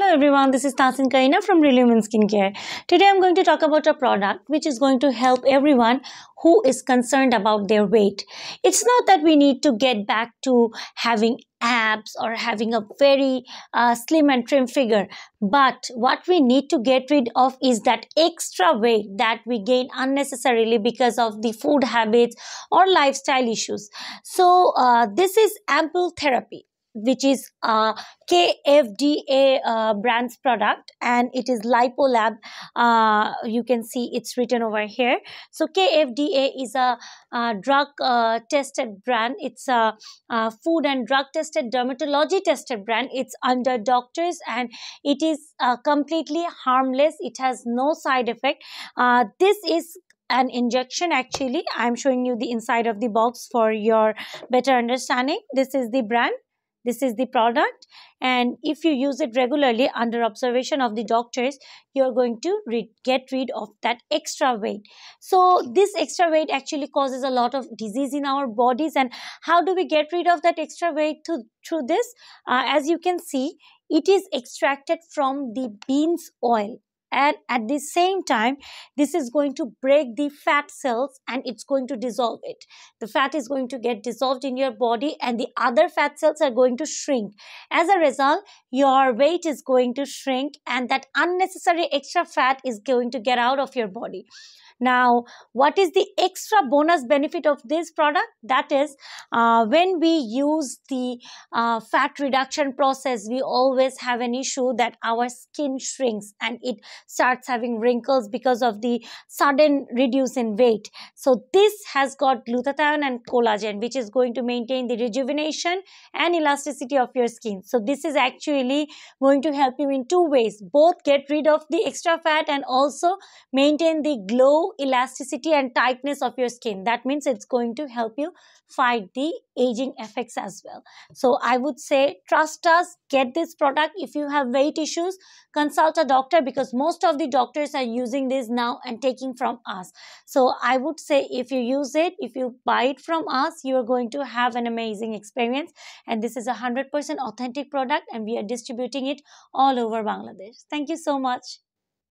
hello everyone this is Tasin Kaina from Reliumin Skincare. Today I'm going to talk about a product which is going to help everyone who is concerned about their weight. It's not that we need to get back to having abs or having a very uh, slim and trim figure but what we need to get rid of is that extra weight that we gain unnecessarily because of the food habits or lifestyle issues so uh, this is ample therapy which is uh, a KFDA uh, brand's product and it is LipoLab. Uh, you can see it's written over here. So KFDA is a, a drug uh, tested brand. It's a, a, food and drug tested, dermatology tested brand. It's under doctors and it is uh, completely harmless. It has no side effect. this is an injection actually i'm showing you the inside of the box for your better understanding this is the brand this is the product and if you use it regularly under observation of the doctors you're going to get rid of that extra weight so this extra weight actually causes a lot of disease in our bodies and how do we get rid of that extra weight through, through this uh, as you can see it is extracted from the beans oil and at the same time this is going to break the fat cells and it's going to dissolve it the fat is going to get dissolved in your body and the other fat cells are going to shrink as a result your weight is going to shrink and that unnecessary extra fat is going to get out of your body now, what is the extra bonus benefit of this product? That is, uh, when we use the uh, fat reduction process, we always have an issue that our skin shrinks and it starts having wrinkles because of the sudden reduce in weight. So, this has got glutathione and collagen, which is going to maintain the rejuvenation and elasticity of your skin. So, this is actually going to help you in two ways both get rid of the extra fat and also maintain the glow elasticity and tightness of your skin. That means it's going to help you fight the aging effects as well. So I would say trust us, get this product. If you have weight issues, consult a doctor because most of the doctors are using this now and taking from us. So I would say if you use it, if you buy it from us, you are going to have an amazing experience. And this is a 100% authentic product and we are distributing it all over Bangladesh. Thank you so much.